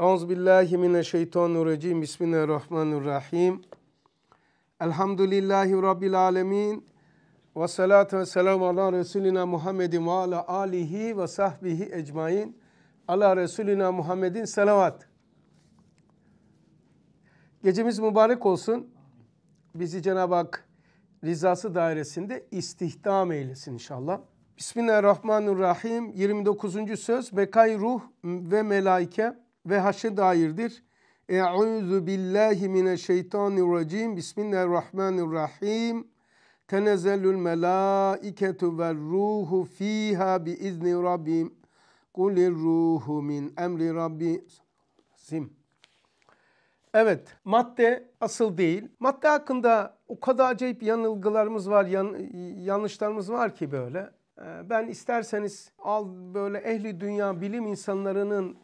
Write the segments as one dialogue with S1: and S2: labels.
S1: Euzubillahimineşşeytanirracim. Bismillahirrahmanirrahim. Elhamdülillahi Rabbil alemin. Ve salatu ve selamu ala Resulina Muhammedin ve ala alihi ve sahbihi ecmain. Ala Resulina Muhammedin selavat. Gecemiz mübarek olsun. Bizi Cenab-ı Hak rızası dairesinde istihdam eylesin inşallah. Bismillahirrahmanirrahim. 29. söz Bekay Ruh ve Melaike ve haşe dairdir. Euzu billahi mineşşeytanirracim. Bismillahirrahmanirrahim. Tenezzellül melâiketu ve ruhu fiha bi izni rabbim. Kulir ruhu min emri rabbi. Sim. Evet, madde asıl değil. Madde hakkında o kadar acayip yanılgılarımız var, yan, yanlışlarımız var ki böyle. Ee, ben isterseniz al böyle ehli dünya bilim insanlarının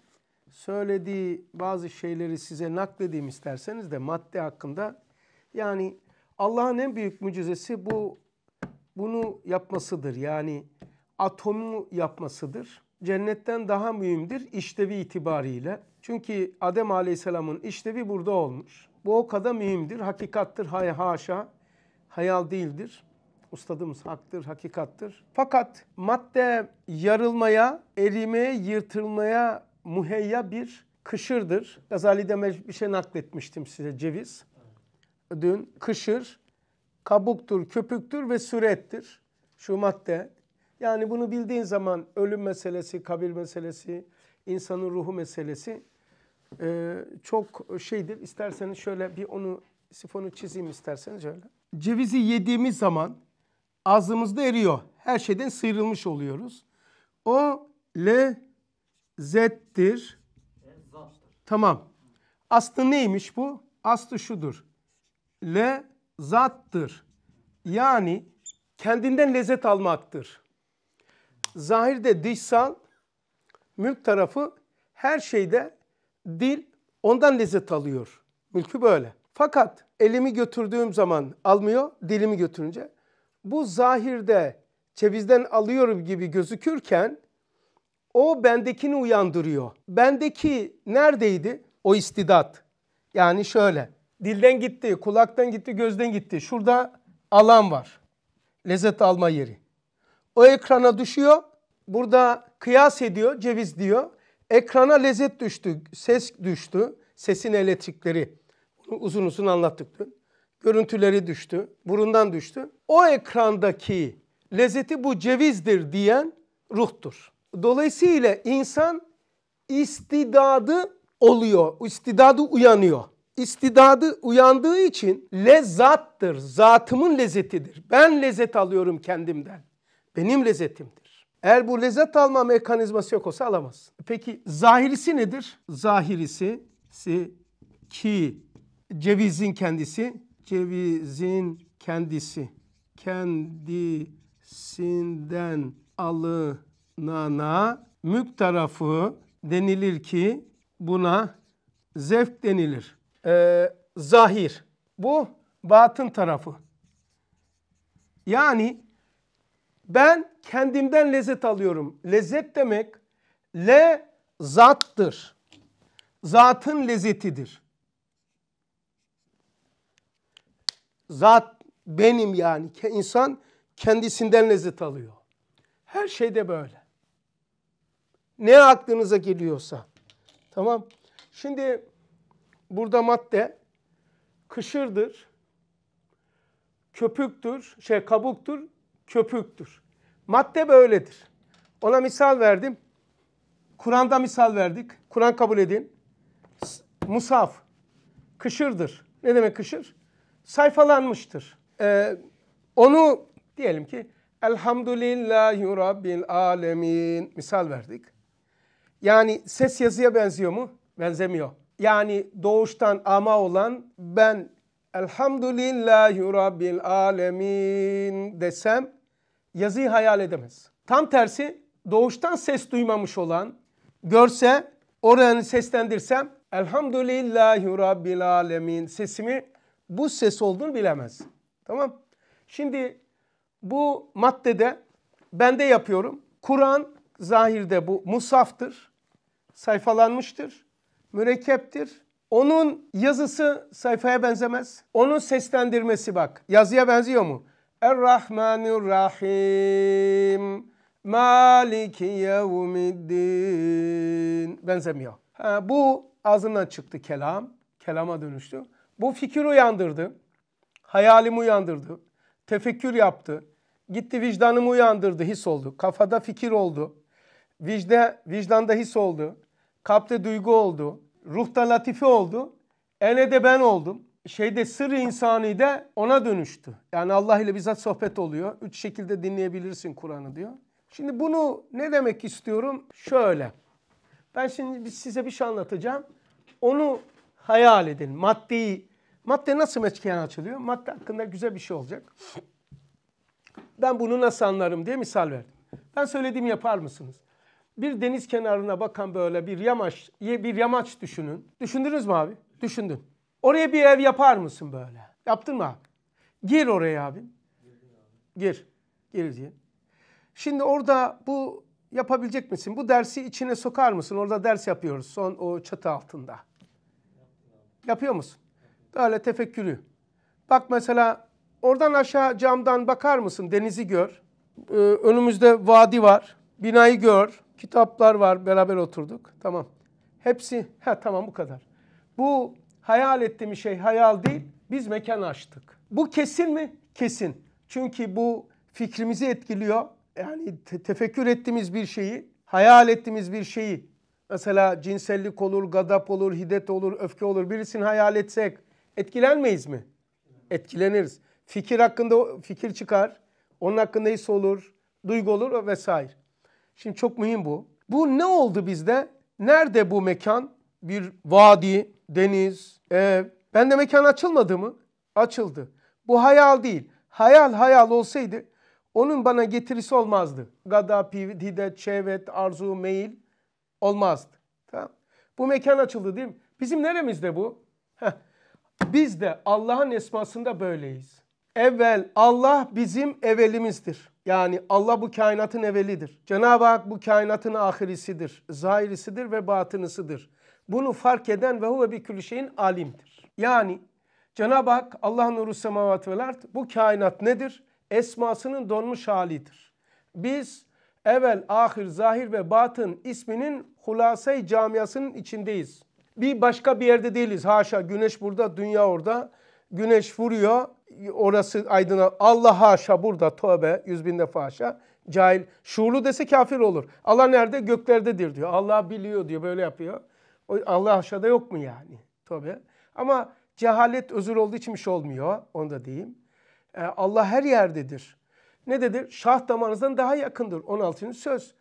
S1: söylediği bazı şeyleri size nakledeyim isterseniz de madde hakkında. Yani Allah'ın en büyük mucizesi bu bunu yapmasıdır. Yani atomu yapmasıdır. Cennetten daha mühimdir işlevi itibariyle. Çünkü Adem Aleyhisselam'ın işlevi burada olmuş. Bu o kadar mühimdir. Hakikattır hay haşa. Hayal değildir. Ustadımız haktır, hakikattır. Fakat madde yarılmaya, erimeye, yırtılmaya muheyya bir kışırdır. Gazali'de bir şey nakletmiştim size ceviz. Dün kışır, kabuktur, köpüktür ve sürettir. Şu madde. Yani bunu bildiğin zaman ölüm meselesi, kabir meselesi, insanın ruhu meselesi e, çok şeydir. İsterseniz şöyle bir onu sifonu çizeyim isterseniz şöyle. Cevizi yediğimiz zaman ağzımızda eriyor. Her şeyden sıyrılmış oluyoruz. O le zettir. Tamam. Aslı neymiş bu? Aslı şudur. Le zattır. Yani kendinden lezzet almaktır. Zahirde dişsal, mülk tarafı her şeyde dil ondan lezzet alıyor. Mülkü böyle. Fakat elimi götürdüğüm zaman almıyor, dilimi götürünce. Bu zahirde çevizden alıyorum gibi gözükürken o bendekini uyandırıyor. Bendeki neredeydi? O istidat. Yani şöyle. Dilden gitti, kulaktan gitti, gözden gitti. Şurada alan var. Lezzet alma yeri. O ekrana düşüyor. Burada kıyas ediyor, ceviz diyor. Ekrana lezzet düştü, ses düştü. Sesin elektrikleri. Bunu uzun uzun anlattık dün. Görüntüleri düştü, burundan düştü. O ekrandaki lezzeti bu cevizdir diyen ruhtur. Dolayısıyla insan istidadı oluyor, istidadı uyanıyor. İstidadı uyandığı için lezzattır, zatımın lezzetidir. Ben lezzet alıyorum kendimden, benim lezzetimdir. Eğer bu lezzet alma mekanizması yok olsa alamaz. Peki zahirisi nedir? Zahirisi ki cevizin kendisi, cevizin kendisi kendisinden alı nana mük tarafı denilir ki buna zevk denilir. Ee, zahir bu batın tarafı. Yani ben kendimden lezzet alıyorum. Lezzet demek le zattır. Zatın lezzetidir. Zat benim yani. insan kendisinden lezzet alıyor. Her şeyde böyle. Ne aklınıza geliyorsa. Tamam. Şimdi burada madde kışırdır, köpüktür, şey kabuktur, köpüktür. Madde böyledir. Ona misal verdim. Kur'an'da misal verdik. Kur'an kabul edin. Musaf, kışırdır. Ne demek kışır? Sayfalanmıştır. Ee, onu diyelim ki Elhamdülillahi Rabbil Alemin misal verdik. Yani ses yazıya benziyor mu? Benzemiyor. Yani doğuştan ama olan ben Elhamdülillahi Rabbil Alemin desem yazıyı hayal edemez. Tam tersi doğuştan ses duymamış olan görse oranı seslendirsem Elhamdülillahi Rabbil Alemin sesimi bu ses olduğunu bilemez. Tamam. Şimdi bu maddede ben de yapıyorum. Kur'an zahirde bu musaftır sayfalanmıştır, mürekkeptir. Onun yazısı sayfaya benzemez. Onun seslendirmesi bak. Yazıya benziyor mu? Er-Rahmanir-Rahim Maliki yevmiddin Benzemiyor. Ha, bu ağzından çıktı kelam. Kelama dönüştü. Bu fikir uyandırdı. hayalimi uyandırdı. Tefekkür yaptı. Gitti vicdanımı uyandırdı. His oldu. Kafada fikir oldu. Vicde, vicdanda his oldu. Kalpte duygu oldu. Ruhta latife oldu. Ele de ben oldum. Şeyde sır insani de ona dönüştü. Yani Allah ile bizzat sohbet oluyor. Üç şekilde dinleyebilirsin Kur'an'ı diyor. Şimdi bunu ne demek istiyorum? Şöyle. Ben şimdi size bir şey anlatacağım. Onu hayal edin. maddi, madde nasıl meçken açılıyor? Madde hakkında güzel bir şey olacak. Ben bunu nasıl anlarım diye misal verdim. Ben söylediğimi yapar mısınız? bir deniz kenarına bakan böyle bir yamaç, bir yamaç düşünün. Düşündünüz mü abi? Düşündün. Oraya bir ev yapar mısın böyle? Yaptın mı Gir oraya abi. Gir. Gir diye. Şimdi orada bu yapabilecek misin? Bu dersi içine sokar mısın? Orada ders yapıyoruz son o çatı altında. Yapıyor musun? Böyle tefekkürü. Bak mesela oradan aşağı camdan bakar mısın? Denizi gör. Ee, önümüzde vadi var. Binayı gör. Kitaplar var beraber oturduk. Tamam. Hepsi ha tamam bu kadar. Bu hayal ettiğim şey hayal değil. Biz mekan açtık. Bu kesin mi? Kesin. Çünkü bu fikrimizi etkiliyor. Yani te- tefekkür ettiğimiz bir şeyi, hayal ettiğimiz bir şeyi. Mesela cinsellik olur, gadap olur, hiddet olur, öfke olur. Birisini hayal etsek etkilenmeyiz mi? Etkileniriz. Fikir hakkında fikir çıkar. Onun hakkında his olur, duygu olur vesaire. Şimdi çok mühim bu. Bu ne oldu bizde? Nerede bu mekan? Bir vadi, deniz, ev. Bende mekan açılmadı mı? Açıldı. Bu hayal değil. Hayal hayal olsaydı onun bana getirisi olmazdı. Gada, pivdide, çevet, arzu, meyil olmazdı. Tamam. Bu mekan açıldı değil mi? Bizim neremizde bu? Heh. Biz de Allah'ın esmasında böyleyiz. Evvel Allah bizim evelimizdir. Yani Allah bu kainatın evvelidir. Cenab-ı Hak bu kainatın ahirisidir, zahirisidir ve batınısıdır. Bunu fark eden ve huve bir külü şeyin alimdir. Yani Cenab-ı Hak Allah nuru semavat vel art bu kainat nedir? Esmasının donmuş halidir. Biz evvel, ahir, zahir ve batın isminin hulasay camiasının içindeyiz. Bir başka bir yerde değiliz. Haşa güneş burada, dünya orada. Güneş vuruyor. Orası aydına Allah haşa burada tövbe yüz bin defa haşa. Cahil. Şuurlu dese kafir olur. Allah nerede? Göklerdedir diyor. Allah biliyor diyor. Böyle yapıyor. Allah aşağıda yok mu yani? Tövbe. Ama cehalet özür olduğu için bir şey olmuyor. Onu da diyeyim. Ee, Allah her yerdedir. Ne dedir? Şah damarınızdan daha yakındır. 16. söz.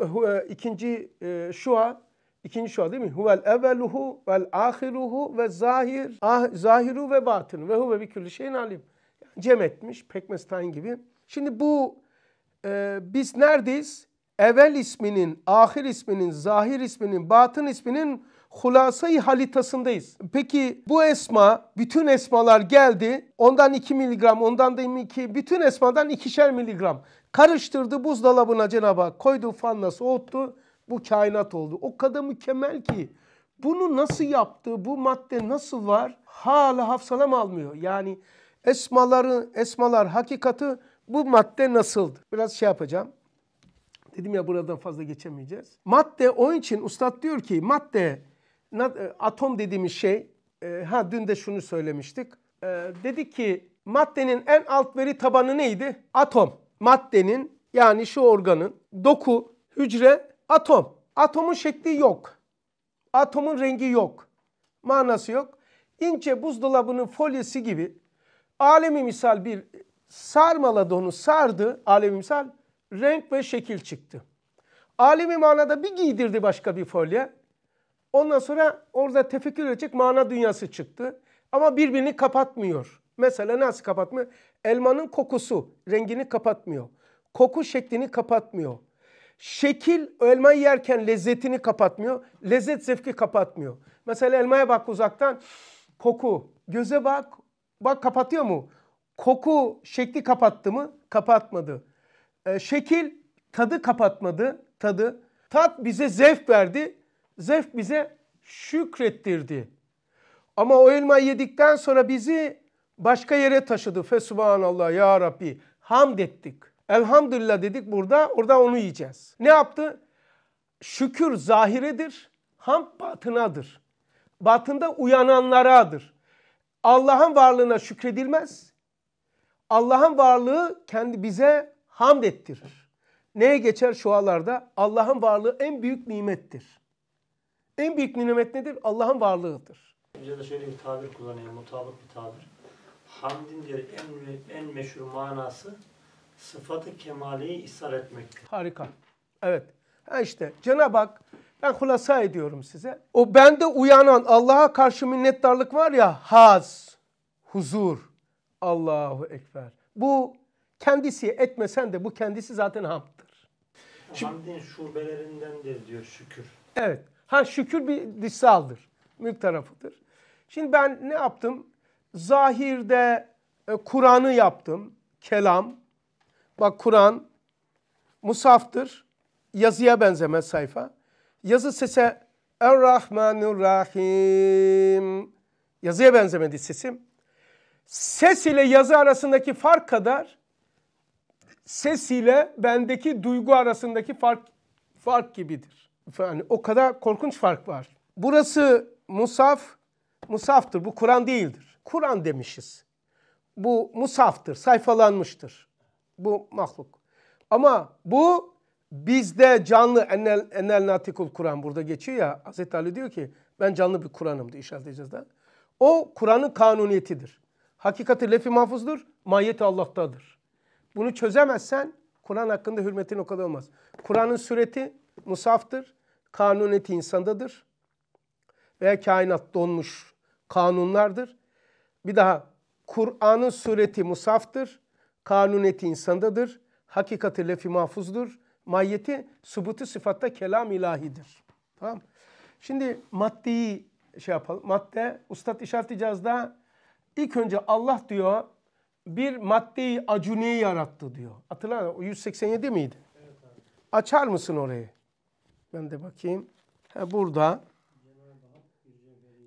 S1: E, ikinci e, şua İkinci şua değil mi? Huvel evveluhu vel ahiruhu ve zahir ah, zahiru ve batın ve huve bir külli şeyin alim. Cem etmiş Pekmestain gibi. Şimdi bu e, biz neredeyiz? Evvel isminin, ahir isminin, zahir isminin, batın isminin hulasayı halitasındayız. Peki bu esma, bütün esmalar geldi. Ondan 2 miligram, ondan da 22, bütün esmadan ikişer miligram. Karıştırdı buzdolabına Cenab-ı Hak. Koydu fanla soğuttu bu kainat oldu. O kadar mükemmel ki bunu nasıl yaptı, bu madde nasıl var hala hafsalam almıyor. Yani esmaları, esmalar hakikati bu madde nasıldı? Biraz şey yapacağım. Dedim ya buradan fazla geçemeyeceğiz. Madde onun için ustad diyor ki madde e, atom dediğimiz şey e, ha dün de şunu söylemiştik. E, dedi ki maddenin en alt veri tabanı neydi? Atom. Maddenin yani şu organın doku, hücre atom. Atomun şekli yok. Atomun rengi yok. Manası yok. İnce buzdolabının folyesi gibi alemi misal bir sarmaladı onu sardı alemi misal renk ve şekil çıktı. Alemi manada bir giydirdi başka bir folye. Ondan sonra orada tefekkür edecek mana dünyası çıktı. Ama birbirini kapatmıyor. Mesela nasıl kapatmıyor? Elmanın kokusu rengini kapatmıyor. Koku şeklini kapatmıyor. Şekil elma yerken lezzetini kapatmıyor. Lezzet zevki kapatmıyor. Mesela elmaya bak uzaktan. Koku. Göze bak. Bak kapatıyor mu? Koku şekli kapattı mı? Kapatmadı. E, şekil tadı kapatmadı. Tadı. Tat bize zevk verdi. Zevk bize şükrettirdi. Ama o elmayı yedikten sonra bizi başka yere taşıdı. Fesubhanallah ya Rabbi. Hamd ettik. Elhamdülillah dedik burada. Orada onu yiyeceğiz. Ne yaptı? Şükür zahiredir. Hamd batınadır. Batında uyananlaradır. Allah'ın varlığına şükredilmez. Allah'ın varlığı kendi bize hamd ettirir. Neye geçer şualarda? Allah'ın varlığı en büyük nimettir. En büyük nimet nedir? Allah'ın varlığıdır.
S2: Bize de şöyle bir tabir kullanıyor, mutabık bir tabir. Hamdin diye en, en meşhur manası sıfatı kemaleyi ishar etmektir.
S1: Harika. Evet. Ha işte Cenab-ı Hak ben hulasa ediyorum size. O bende uyanan Allah'a karşı minnettarlık var ya haz, huzur, Allahu Ekber. Bu kendisi etmesen de bu kendisi zaten hamdır.
S2: Hamdin şubelerindendir diyor şükür.
S1: Evet. Ha şükür bir disaldır, Mülk tarafıdır. Şimdi ben ne yaptım? Zahirde e, Kur'an'ı yaptım. Kelam, Bak Kur'an musaftır. Yazıya benzemez sayfa. Yazı sese Errahmanirrahim. Yazıya benzemedi sesim. Ses ile yazı arasındaki fark kadar ses ile bendeki duygu arasındaki fark fark gibidir. Yani o kadar korkunç fark var. Burası musaf, musaftır. Bu Kur'an değildir. Kur'an demişiz. Bu musaftır, sayfalanmıştır. Bu mahluk. Ama bu bizde canlı enel, enel natikul Kur'an burada geçiyor ya. Hazreti Ali diyor ki ben canlı bir Kur'an'ım diye işaret edeceğiz de. O Kur'an'ın kanuniyetidir. Hakikati lefi mahfuzdur, mahiyeti Allah'tadır. Bunu çözemezsen Kur'an hakkında hürmetin o kadar olmaz. Kur'an'ın sureti musaftır, kanuniyeti insandadır. Veya kainat donmuş kanunlardır. Bir daha Kur'an'ın sureti musaftır, kanuneti insandadır. Hakikati lefi mahfuzdur. Mahiyeti subutu sıfatta kelam ilahidir. Tamam Şimdi maddeyi şey yapalım. Madde Ustad İşaret Caz'da ilk önce Allah diyor bir maddeyi acuniyi yarattı diyor. Hatırlar o 187 miydi? Açar mısın orayı? Ben de bakayım. Ha, burada.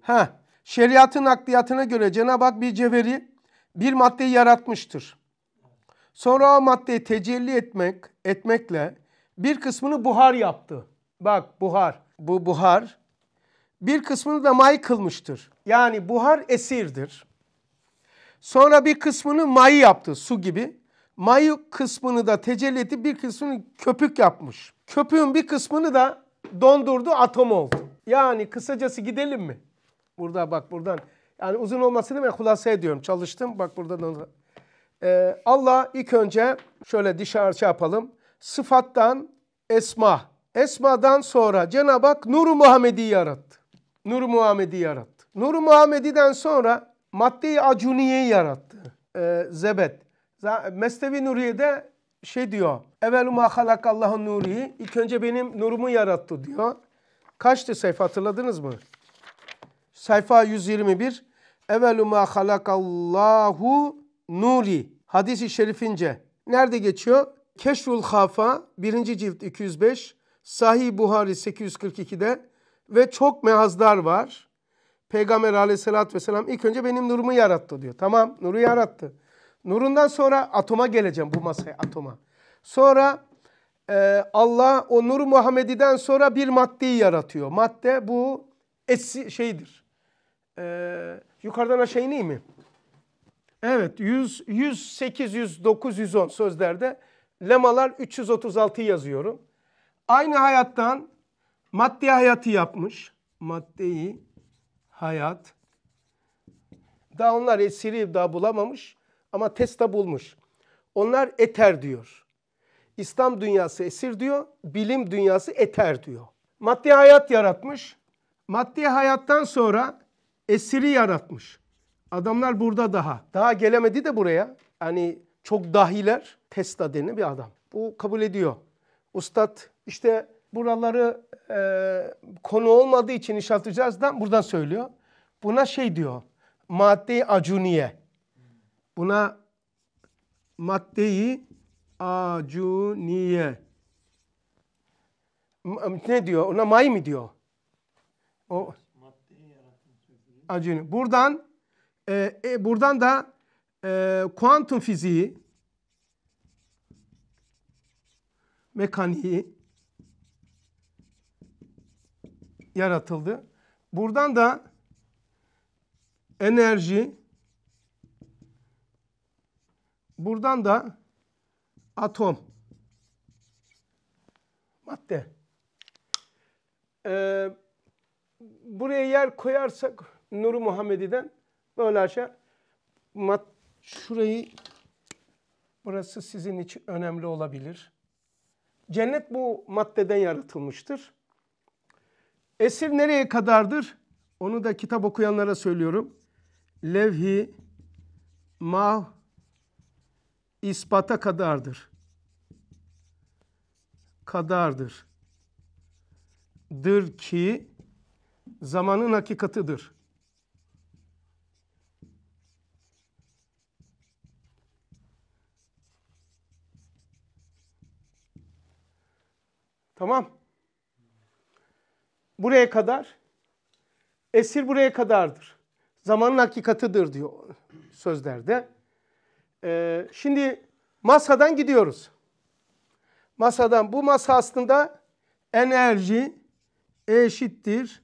S1: Ha, şeriatın akliyatına göre Cenab-ı Hak bir cevheri bir maddeyi yaratmıştır. Sonra o maddeyi tecelli etmek, etmekle bir kısmını buhar yaptı. Bak buhar, bu buhar. Bir kısmını da may kılmıştır. Yani buhar esirdir. Sonra bir kısmını may yaptı, su gibi. May kısmını da tecelli etti, bir kısmını köpük yapmış. Köpüğün bir kısmını da dondurdu, atom oldu. Yani kısacası gidelim mi? Burada bak buradan. Yani uzun olmasını ben hulasa ediyorum. Çalıştım. Bak buradan ee, Allah ilk önce şöyle dışarı şey yapalım. Sıfattan esma. Esmadan sonra Cenab-ı Hak Nur-u Muhammed'i yarattı. Nur-u Muhammed'i yarattı. Nur-u Muhammedi'den sonra maddi acuniyeyi yarattı. Ee, zebet. Mesnevi Nuriye'de şey diyor. Evvelu ma Allah'ın nuriyi. İlk önce benim nurumu yarattı diyor. Kaçtı sayfa hatırladınız mı? Sayfa 121. Evvelu ma Allahu Nuri hadisi şerifince nerede geçiyor? Keşful Hafa 1. cilt 205, Sahih Buhari 842'de ve çok mehazlar var. Peygamber aleyhissalatü vesselam ilk önce benim nurumu yarattı diyor. Tamam nuru yarattı. Nurundan sonra atoma geleceğim bu masaya atoma. Sonra e, Allah o nur Muhammedi'den sonra bir maddeyi yaratıyor. Madde bu etsi şeydir. E, yukarıdan aşağı ineyim mi? Evet 100, 108, 109, 110 sözlerde lemalar 336 yazıyorum. Aynı hayattan maddi hayatı yapmış. maddi hayat. Daha onlar esiri daha bulamamış ama testa bulmuş. Onlar eter diyor. İslam dünyası esir diyor, bilim dünyası eter diyor. Maddi hayat yaratmış. Maddi hayattan sonra esiri yaratmış. Adamlar burada daha. Daha gelemedi de buraya. Hani çok dahiler testa denen bir adam. Bu kabul ediyor. Ustad işte buraları e, konu olmadığı için işaltacağız da buradan söylüyor. Buna şey diyor. Madde-i acuniye. Buna maddeyi acuniye. Ne diyor? Ona may mı diyor? O acuni. Buradan e, e, buradan da e, kuantum fiziği, mekaniği yaratıldı. Buradan da enerji, buradan da atom, madde. Ee, buraya yer koyarsak Nuri Muhammedi'den Böyle aşağı şey. mat şurayı burası sizin için önemli olabilir. Cennet bu maddeden yaratılmıştır. Esir nereye kadardır? Onu da kitap okuyanlara söylüyorum. Levhi mah ispata kadardır. Kadardır. Dır ki zamanın hakikatıdır. Tamam. Buraya kadar. Esir buraya kadardır. Zamanın hakikatıdır diyor sözlerde. Ee, şimdi masadan gidiyoruz. Masadan bu masa aslında enerji eşittir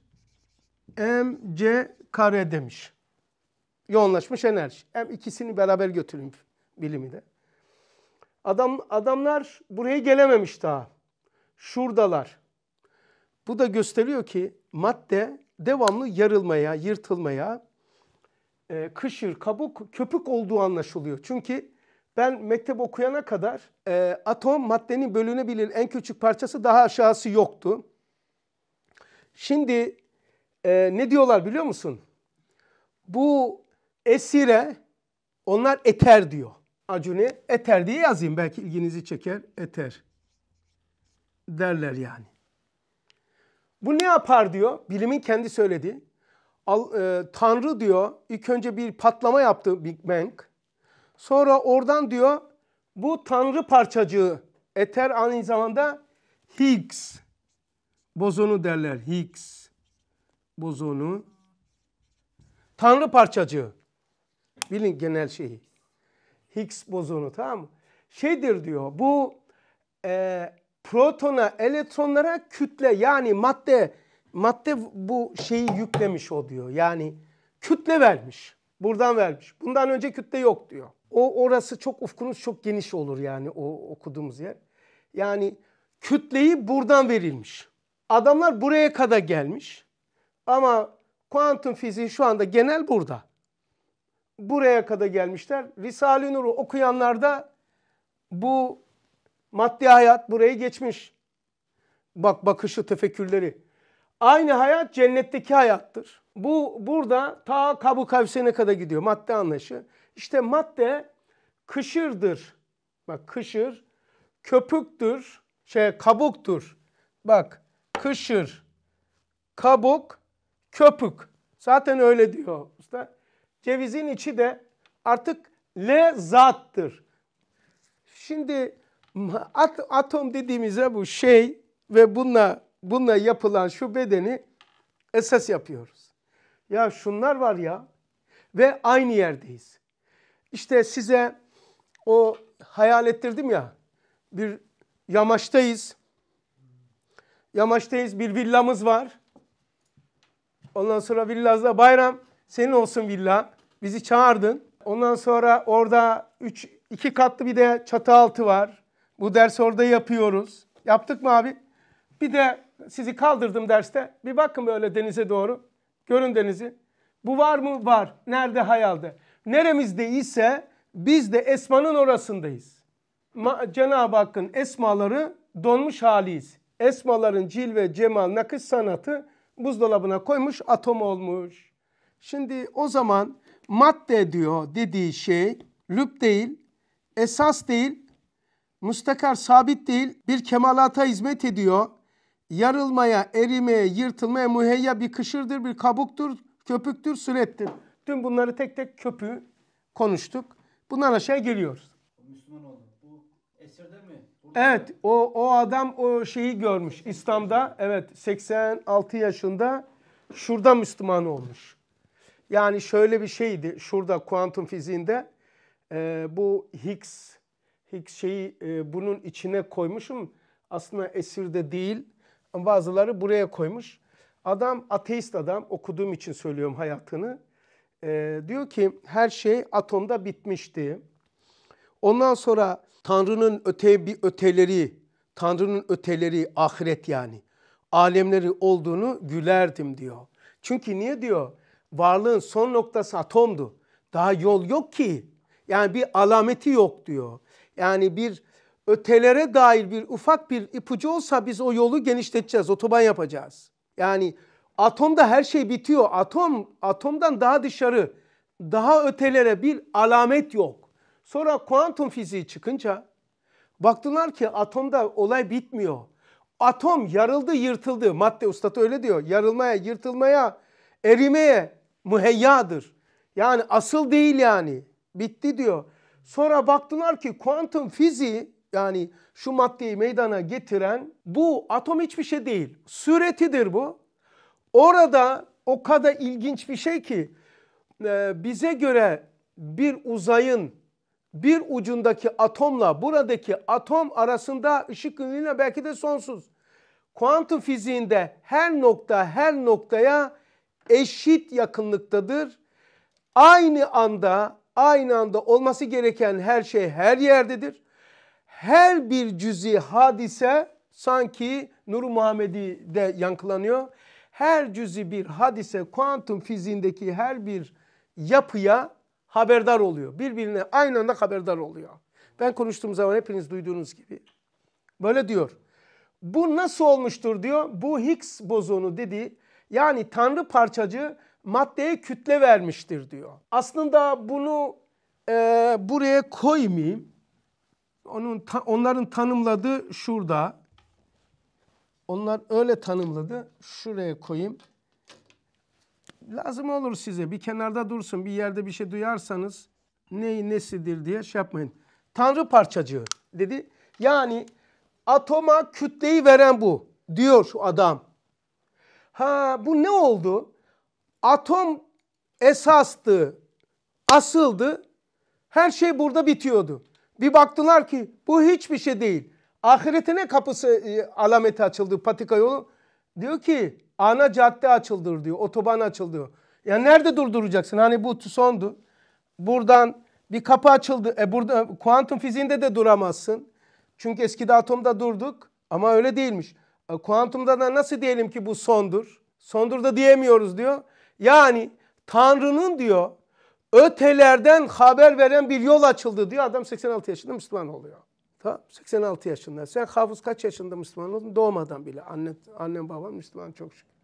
S1: mc kare demiş. Yoğunlaşmış enerji. Hem ikisini beraber götürün bilimi de. Adam, adamlar buraya gelememiş daha şuradalar. Bu da gösteriyor ki madde devamlı yarılmaya, yırtılmaya, e, kışır, kabuk, köpük olduğu anlaşılıyor. Çünkü ben mektep okuyana kadar e, atom maddenin bölünebilir en küçük parçası daha aşağısı yoktu. Şimdi e, ne diyorlar biliyor musun? Bu esire onlar eter diyor. Acune eter diye yazayım belki ilginizi çeker eter derler yani. Bu ne yapar diyor? Bilimin kendi söylediği. Al, e, Tanrı diyor ilk önce bir patlama yaptı Big Bang. Sonra oradan diyor bu Tanrı parçacığı eter aynı zamanda Higgs bozonu derler. Higgs bozonu. Tanrı parçacığı. Bilin genel şeyi. Higgs bozonu tamam mı? Şeydir diyor bu e, protona, elektronlara kütle yani madde madde bu şeyi yüklemiş o diyor. Yani kütle vermiş. Buradan vermiş. Bundan önce kütle yok diyor. O orası çok ufkunuz çok geniş olur yani o okuduğumuz yer. Yani kütleyi buradan verilmiş. Adamlar buraya kadar gelmiş. Ama kuantum fiziği şu anda genel burada. Buraya kadar gelmişler. Risale-i Nur'u okuyanlar da bu Maddi hayat burayı geçmiş. Bak bakışı, tefekkürleri. Aynı hayat cennetteki hayattır. Bu burada ta Kabu Kavsen'e kadar gidiyor madde anlayışı. İşte madde kışırdır. Bak kışır, köpüktür, şey kabuktur. Bak kışır, kabuk, köpük. Zaten öyle diyor usta. Cevizin içi de artık lezattır. Şimdi At, atom dediğimizde bu şey ve bununla, bununla yapılan şu bedeni esas yapıyoruz. Ya şunlar var ya ve aynı yerdeyiz. İşte size o hayal ettirdim ya bir yamaçtayız. Yamaçtayız bir villamız var. Ondan sonra villazda bayram senin olsun villa. Bizi çağırdın. Ondan sonra orada üç, iki katlı bir de çatı altı var. Bu dersi orada yapıyoruz. Yaptık mı abi? Bir de sizi kaldırdım derste. Bir bakın böyle denize doğru. Görün denizi. Bu var mı? Var. Nerede? Hayalde. Neremizde ise biz de esmanın orasındayız. Cenab-ı Hakk'ın esmaları donmuş haliyiz. Esmaların cilve, cemal, nakış sanatı buzdolabına koymuş atom olmuş. Şimdi o zaman madde diyor dediği şey lüp değil, esas değil, Mustakar sabit değil bir kemalata hizmet ediyor. Yarılmaya, erimeye, yırtılmaya muheyya bir kışırdır, bir kabuktur, köpüktür, sürettir. Tüm bunları tek tek köpü konuştuk. bunlar aşağı geliyoruz. Müslüman oldu. Bu esirde mi? Burada evet o, o adam o şeyi görmüş. İslam'da evet 86 yaşında şurada Müslüman olmuş. Yani şöyle bir şeydi şurada kuantum fiziğinde e, bu Higgs şeyi e, bunun içine koymuşum. Aslında esirde değil. Ama bazıları buraya koymuş. Adam ateist adam okuduğum için söylüyorum hayatını. E, diyor ki her şey atomda bitmişti. Ondan sonra Tanrı'nın öte bir öteleri, Tanrı'nın öteleri ahiret yani alemleri olduğunu gülerdim diyor. Çünkü niye diyor? Varlığın son noktası atomdu. Daha yol yok ki. Yani bir alameti yok diyor. Yani bir ötelere dair bir ufak bir ipucu olsa biz o yolu genişleteceğiz, otoban yapacağız. Yani atomda her şey bitiyor. Atom atomdan daha dışarı, daha ötelere bir alamet yok. Sonra kuantum fiziği çıkınca baktılar ki atomda olay bitmiyor. Atom yarıldı, yırtıldı. Madde ustatı öyle diyor. Yarılmaya, yırtılmaya, erimeye muheyyadır. Yani asıl değil yani. Bitti diyor. Sonra baktılar ki kuantum fiziği yani şu maddeyi meydana getiren bu atom hiçbir şey değil. Süretidir bu. Orada o kadar ilginç bir şey ki e, bize göre bir uzayın bir ucundaki atomla buradaki atom arasında ışık hızıyla belki de sonsuz. Kuantum fiziğinde her nokta her noktaya eşit yakınlıktadır. Aynı anda aynı anda olması gereken her şey her yerdedir. Her bir cüzi hadise sanki Nur de yankılanıyor. Her cüzi bir hadise kuantum fiziğindeki her bir yapıya haberdar oluyor. Birbirine aynı anda haberdar oluyor. Ben konuştuğum zaman hepiniz duyduğunuz gibi. Böyle diyor. Bu nasıl olmuştur diyor. Bu Higgs bozonu dedi. yani tanrı parçacı maddeye kütle vermiştir diyor. Aslında bunu e, buraya koymayayım. Onun ta, onların tanımladığı şurada. Onlar öyle tanımladı. Şuraya koyayım. Lazım olur size. Bir kenarda dursun. Bir yerde bir şey duyarsanız neyi nesidir diye şey yapmayın. Tanrı parçacığı dedi. Yani atoma kütleyi veren bu diyor şu adam. Ha bu ne oldu? atom esastı, asıldı. Her şey burada bitiyordu. Bir baktılar ki bu hiçbir şey değil. Ahiretine kapısı e, alameti açıldı patika yolu. Diyor ki ana cadde açıldı diyor. Otoban açıldı. Ya nerede durduracaksın? Hani bu sondu. Buradan bir kapı açıldı. E burada kuantum fiziğinde de duramazsın. Çünkü eskide atomda durduk ama öyle değilmiş. E, kuantumda da nasıl diyelim ki bu sondur? Sondur da diyemiyoruz diyor. Yani Tanrı'nın diyor ötelerden haber veren bir yol açıldı diyor. Adam 86 yaşında Müslüman oluyor. Tamam 86 yaşında. Sen hafız kaç yaşında Müslüman oldun? Doğmadan bile. Anne, annem babam Müslüman çok şükür.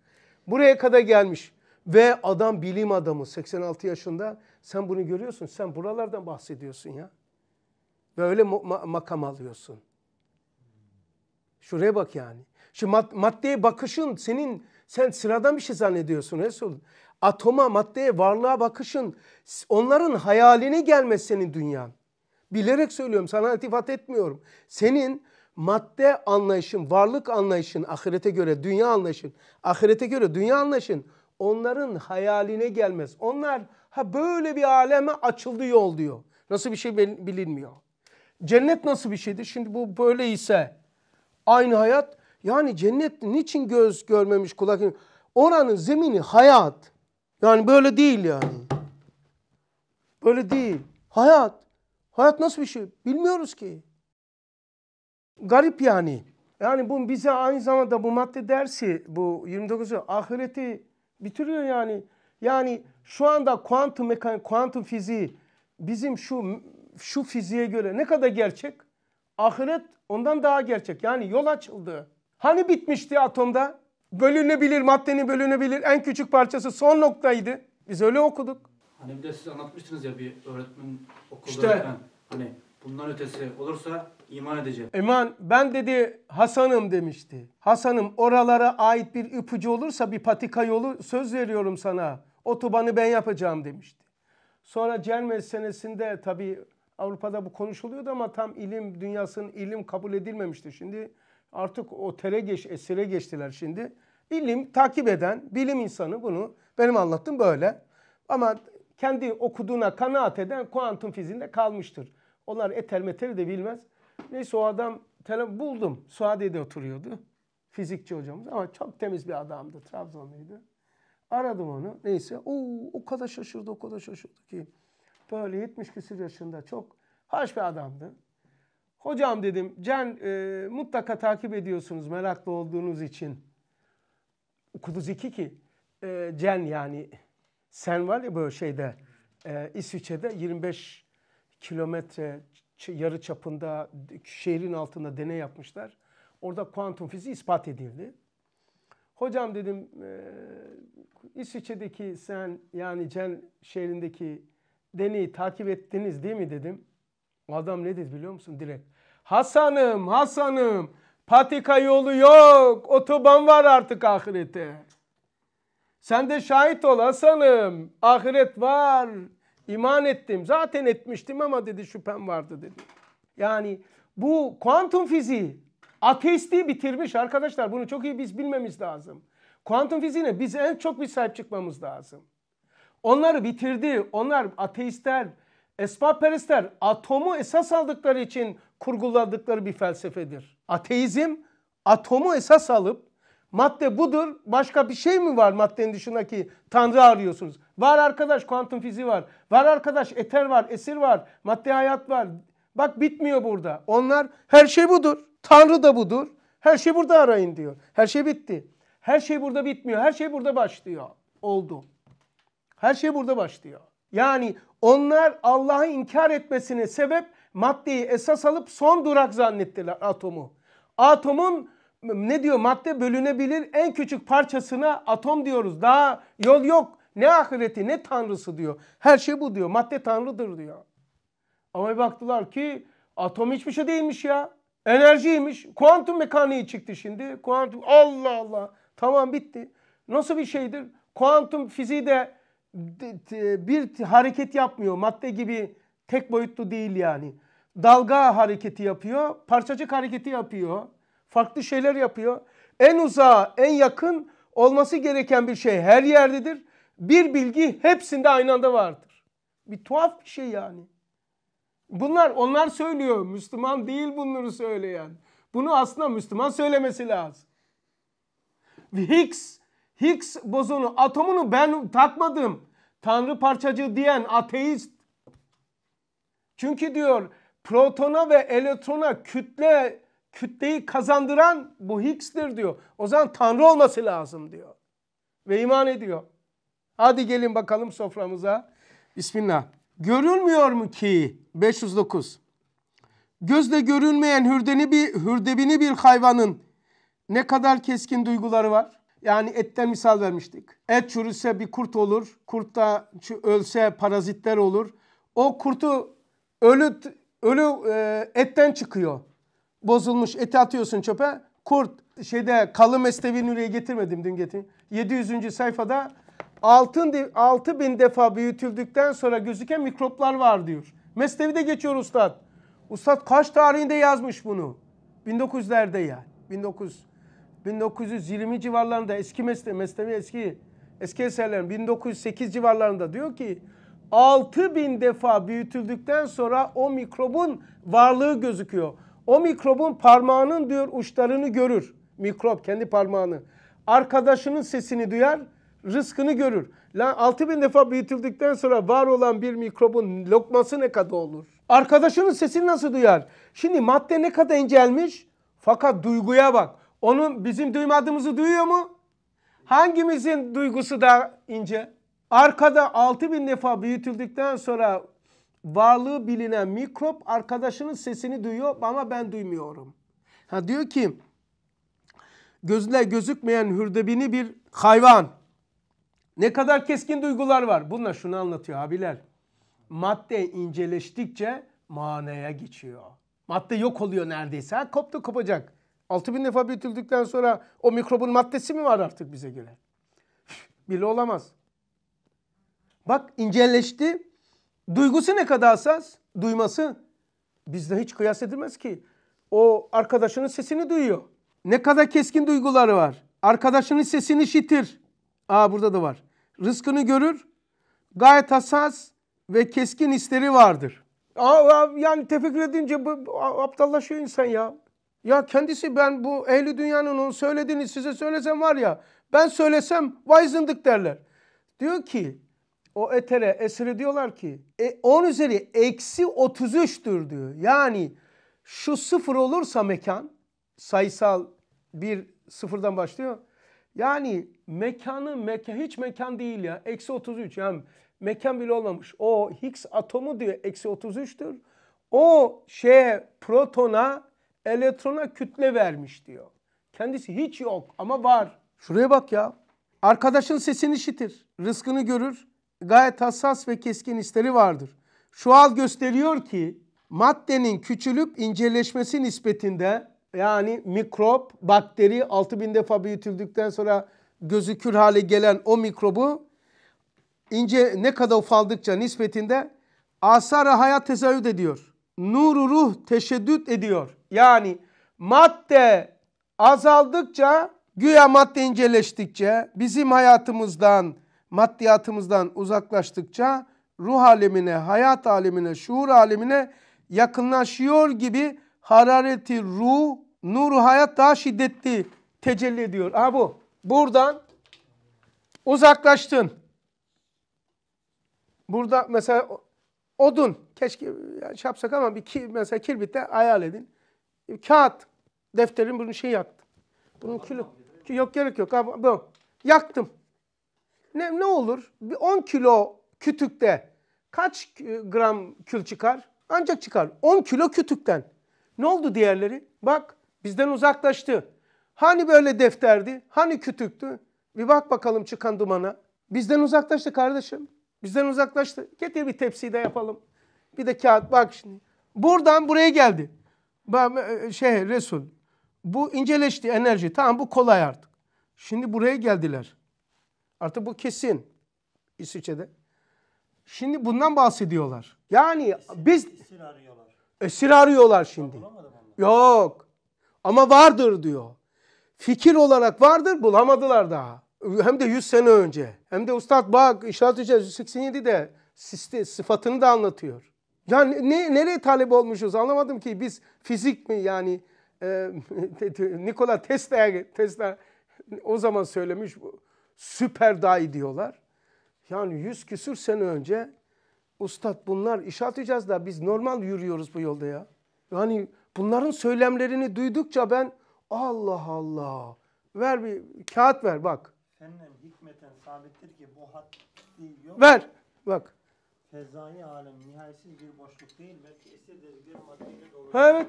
S1: Buraya kadar gelmiş. Ve adam bilim adamı 86 yaşında. Sen bunu görüyorsun. Sen buralardan bahsediyorsun ya. Ve öyle ma- makam alıyorsun. Şuraya bak yani. Şu mad- maddeye bakışın senin sen sıradan bir şey zannediyorsun Resul. Atoma, maddeye, varlığa bakışın, onların hayaline gelmez senin dünyan. Bilerek söylüyorum sana iltifat etmiyorum. Senin madde anlayışın, varlık anlayışın, ahirete göre dünya anlayışın, ahirete göre dünya anlayışın onların hayaline gelmez. Onlar ha böyle bir aleme açıldı yol diyor. Nasıl bir şey bilinmiyor. Cennet nasıl bir şeydir? Şimdi bu böyle ise aynı hayat yani cennet niçin göz görmemiş kulak? Oranın zemini hayat. Yani böyle değil yani. Böyle değil. Hayat. Hayat nasıl bir şey? Bilmiyoruz ki. Garip yani. Yani bu bize aynı zamanda bu madde dersi bu 29 ahireti bitiriyor yani. Yani şu anda kuantum mekanik, kuantum fiziği bizim şu şu fiziğe göre ne kadar gerçek? Ahiret ondan daha gerçek. Yani yol açıldı. Hani bitmişti atomda? Bölünebilir, maddenin bölünebilir en küçük parçası son noktaydı. Biz öyle okuduk. Hani bir de siz anlatmıştınız ya bir öğretmen okulda işte, Hani bundan ötesi olursa iman edeceğim. İman, ben dedi Hasan'ım demişti. Hasan'ım oralara ait bir ipucu olursa bir patika yolu söz veriyorum sana. Otobanı ben yapacağım demişti. Sonra Cermes senesinde tabii Avrupa'da bu konuşuluyordu ama tam ilim dünyasının ilim kabul edilmemişti. Şimdi Artık o tele geç, esire geçtiler şimdi. Bilim takip eden bilim insanı bunu benim anlattım böyle. Ama kendi okuduğuna kanaat eden kuantum fiziğinde kalmıştır. Onlar eter meteri de bilmez. Neyse o adam tele buldum. Suadiye'de oturuyordu. Fizikçi hocamız ama çok temiz bir adamdı. Trabzonluydu. Aradım onu. Neyse o, o kadar şaşırdı o kadar şaşırdı ki. Böyle 70 küsur yaşında çok hoş bir adamdı. Hocam dedim Cen e, mutlaka takip ediyorsunuz meraklı olduğunuz için. Okuduz iki ki e, Cen yani sen var ya böyle şeyde e, İsviçre'de 25 kilometre yarı çapında şehrin altında deney yapmışlar. Orada kuantum fiziği ispat edildi. Hocam dedim e, İsviçre'deki sen yani Cen şehrindeki deneyi takip ettiniz değil mi dedim. Adam ne dedi biliyor musun? Direkt Hasan'ım Hasan'ım patika yolu yok otoban var artık ahirete. Sen de şahit ol Hasan'ım ahiret var iman ettim zaten etmiştim ama dedi şüphem vardı dedi. Yani bu kuantum fiziği ateisti bitirmiş arkadaşlar bunu çok iyi biz bilmemiz lazım. Kuantum fiziğine biz en çok bir sahip çıkmamız lazım. Onları bitirdi. Onlar ateistler, Esmaperestler atomu esas aldıkları için kurguladıkları bir felsefedir. Ateizm atomu esas alıp madde budur başka bir şey mi var maddenin dışındaki tanrı arıyorsunuz. Var arkadaş kuantum fiziği var. Var arkadaş eter var, esir var, madde hayat var. Bak bitmiyor burada. Onlar her şey budur. Tanrı da budur. Her şey burada arayın diyor. Her şey bitti. Her şey burada bitmiyor. Her şey burada başlıyor. Oldu. Her şey burada başlıyor. Yani onlar Allah'ı inkar etmesine sebep maddeyi esas alıp son durak zannettiler atomu. Atomun ne diyor madde bölünebilir en küçük parçasına atom diyoruz. Daha yol yok. Ne ahireti ne tanrısı diyor. Her şey bu diyor. Madde tanrıdır diyor. Ama baktılar ki atom hiçbir şey değilmiş ya. Enerjiymiş. Kuantum mekaniği çıktı şimdi. Kuantum Allah Allah. Tamam bitti. Nasıl bir şeydir? Kuantum fiziği de bir hareket yapmıyor. Madde gibi tek boyutlu değil yani. Dalga hareketi yapıyor, parçacık hareketi yapıyor, farklı şeyler yapıyor. En uzağa, en yakın olması gereken bir şey her yerdedir. Bir bilgi hepsinde aynı anda vardır. Bir tuhaf bir şey yani. Bunlar onlar söylüyor. Müslüman değil bunları söyleyen. Bunu aslında Müslüman söylemesi lazım. Higgs Higgs bozonu atomunu ben takmadım. Tanrı parçacığı diyen ateist. Çünkü diyor protona ve elektrona kütle kütleyi kazandıran bu Higgs'tir diyor. O zaman Tanrı olması lazım diyor. Ve iman ediyor. Hadi gelin bakalım soframıza. Bismillah. Görülmüyor mu ki 509 gözle görünmeyen hürdeni bir hürdebini bir hayvanın ne kadar keskin duyguları var? Yani etten misal vermiştik. Et çürüse bir kurt olur. Kurt da ölse parazitler olur. O kurtu ölü ölü e, etten çıkıyor. Bozulmuş eti atıyorsun çöpe. Kurt şeyde kalım mestevi nüreye getirmedim dün getir. 700. sayfada altın bin defa büyütüldükten sonra gözüken mikroplar var diyor. Mesnevi de geçiyor ustad. Ustad kaç tarihinde yazmış bunu? 1900'lerde ya. 1900 1920 civarlarında eski mesle, meslevi eski eski eserlerin 1908 civarlarında diyor ki 6000 defa büyütüldükten sonra o mikrobun varlığı gözüküyor. O mikrobun parmağının diyor uçlarını görür. Mikrop kendi parmağını. Arkadaşının sesini duyar, rızkını görür. Lan 6000 defa büyütüldükten sonra var olan bir mikrobun lokması ne kadar olur? Arkadaşının sesini nasıl duyar? Şimdi madde ne kadar incelmiş? Fakat duyguya bak. Onun bizim duymadığımızı duyuyor mu? Hangimizin duygusu daha ince? Arkada 6000 defa büyütüldükten sonra varlığı bilinen mikrop arkadaşının sesini duyuyor ama ben duymuyorum. Ha diyor ki gözüne gözükmeyen hürdebini bir hayvan. Ne kadar keskin duygular var. Bunlar şunu anlatıyor abiler. Madde inceleştikçe manaya geçiyor. Madde yok oluyor neredeyse. Ha, koptu kopacak. 6 bin defa büyütüldükten sonra o mikrobun maddesi mi var artık bize göre? Bile olamaz. Bak incelleşti. Duygusu ne kadar hassas? Duyması. Bizde hiç kıyas edilmez ki. O arkadaşının sesini duyuyor. Ne kadar keskin duyguları var. Arkadaşının sesini işitir. Aa burada da var. Rızkını görür. Gayet hassas ve keskin hisleri vardır. Aa, yani tefekkür edince aptallaşıyor insan ya. Ya kendisi ben bu ehli dünyanın söylediğini size söylesem var ya ben söylesem vay zındık derler. Diyor ki o etere esiri diyorlar ki e, 10 üzeri eksi 33'tür diyor. Yani şu sıfır olursa mekan sayısal bir sıfırdan başlıyor. Yani mekanı mekan hiç mekan değil ya eksi 33 yani mekan bile olmamış. O Higgs atomu diyor eksi 33'tür. O şeye protona Elektrona kütle vermiş diyor. Kendisi hiç yok ama var. Şuraya bak ya. Arkadaşın sesini işitir, rızkını görür, gayet hassas ve keskin hisleri vardır. Şu al gösteriyor ki maddenin küçülüp inceleşmesi nispetinde yani mikrop, bakteri 6000 defa büyütüldükten sonra gözükür hale gelen o mikrobu ince ne kadar ufaldıkça nispetinde asar hayat tezahüt ediyor nuru ruh teşeddüt ediyor. Yani madde azaldıkça güya madde inceleştikçe bizim hayatımızdan maddiyatımızdan uzaklaştıkça ruh alemine, hayat alemine, şuur alemine yakınlaşıyor gibi harareti ruh, nuru hayat daha şiddetli tecelli ediyor. Ha bu. Buradan uzaklaştın. Burada mesela odun. Keşke yani yapsak ama bir ki, mesela kirbit'te hayal edin. Kağıt. Defterin bunu şey yaktım. Bunun kilo. Yok gerek yok. Abi, bu. Yaktım. Ne, ne olur? Bir 10 kilo kütükte kaç e, gram kül çıkar? Ancak çıkar. 10 kilo kütükten. Ne oldu diğerleri? Bak bizden uzaklaştı. Hani böyle defterdi? Hani kütüktü? Bir bak bakalım çıkan dumana. Bizden uzaklaştı kardeşim. Bizden uzaklaştı. Getir bir tepsiyi de yapalım. Bir de kağıt bak şimdi. Buradan buraya geldi. E, e, şey Resul. Bu inceleşti enerji. Tamam bu kolay artık. Şimdi buraya geldiler. Artık bu kesin. İsviçre'de. Şimdi bundan bahsediyorlar. Yani esir, biz... Esir arıyorlar. Esir arıyorlar şimdi. Yok. Ama vardır diyor. Fikir olarak vardır bulamadılar daha. Hem de 100 sene önce. Hem de Ustad bak İşaret Hoca 187'de sıfatını da anlatıyor. Yani ne, nereye talep olmuşuz anlamadım ki biz fizik mi yani e, Nikola Tesla, Tesla o zaman söylemiş süper dahi diyorlar. Yani yüz küsür sene önce ustad bunlar iş atacağız da biz normal yürüyoruz bu yolda ya. Yani bunların söylemlerini duydukça ben Allah Allah ver bir kağıt ver bak
S2: fennem hikmeten sabittir ki bu hat değil yok. Ver. Bak. Fezai alem nihayetsiz bir boşluk değil. Belki esirdir bir maddeyle
S1: dolu. Evet.